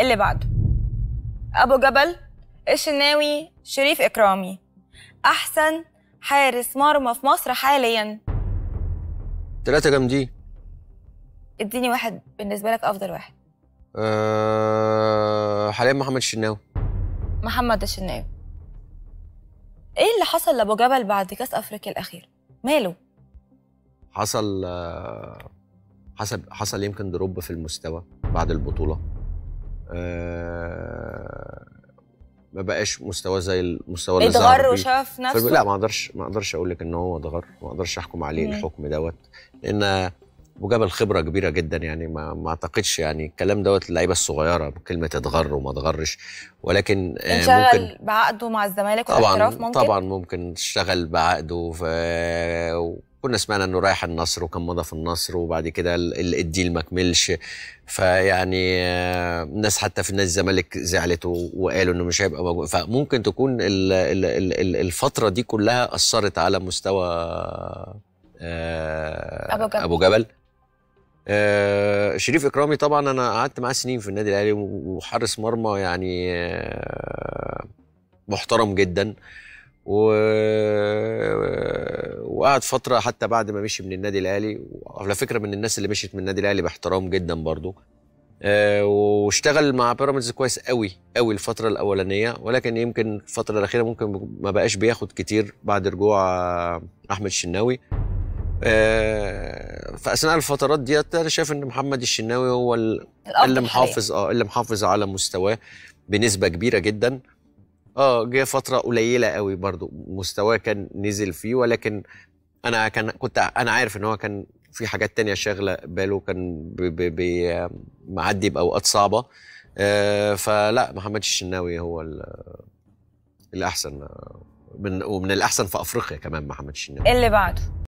اللي بعده أبو جبل الشناوي شريف إكرامي أحسن حارس مرمى في مصر حاليا تلاتة جامدين اديني واحد بالنسبة لك أفضل واحد أه حاليا محمد الشناوي محمد الشناوي ايه اللي حصل لابو جبل بعد كاس افريقيا الاخير ماله حصل آه، حصل حصل يمكن دروب في المستوى بعد البطوله آه، ما بقاش مستواه زي المستوى اللي اتغر وشاف نفسه لا ما اقدرش ما اقدرش اقول لك ان هو اتغر ما اقدرش احكم عليه مم. الحكم دوت لان وجاب الخبرة كبيره جدا يعني ما, ما اعتقدش يعني الكلام دوت اللعيبه الصغيره بكلمه اتغر وما اتغرش ولكن آه، ممكن بعقده مع الزمالك والاحتراف ممكن طبعا ممكن اشتغل بعقده كنا سمعنا انه رايح النصر وكان مضى في النصر وبعد كده الديل ما كملش فيعني آه، الناس حتى في نادي الزمالك زعلت وقالوا انه مش هيبقى موجود فممكن تكون الفتره دي كلها اثرت على مستوى آه، ابو جبل, أبو جبل. آه شريف اكرامي طبعا انا قعدت معاه سنين في النادي الاهلي وحارس مرمى يعني آه، محترم جدا و... وقعد فتره حتى بعد ما مشي من النادي الاهلي وعلى فكره من الناس اللي مشيت من النادي الاهلي باحترام جدا برضو آه، واشتغل مع بيراميدز كويس قوي قوي الفتره الاولانيه ولكن يمكن الفتره الاخيره ممكن ما بقاش بياخد كتير بعد رجوع احمد الشناوي آه، فاثناء الفترات ديت انا شايف ان محمد الشناوي هو اللي محافظ اه اللي محافظ على مستواه بنسبه كبيره جدا اه جه فتره قليله قوي برضو مستواه كان نزل فيه ولكن انا كان كنت انا عارف ان هو كان في حاجات تانية شاغله باله كان بي بي بي معدي باوقات صعبه آه فلا محمد الشناوي هو الاحسن من ومن الاحسن في افريقيا كمان محمد الشناوي اللي بعده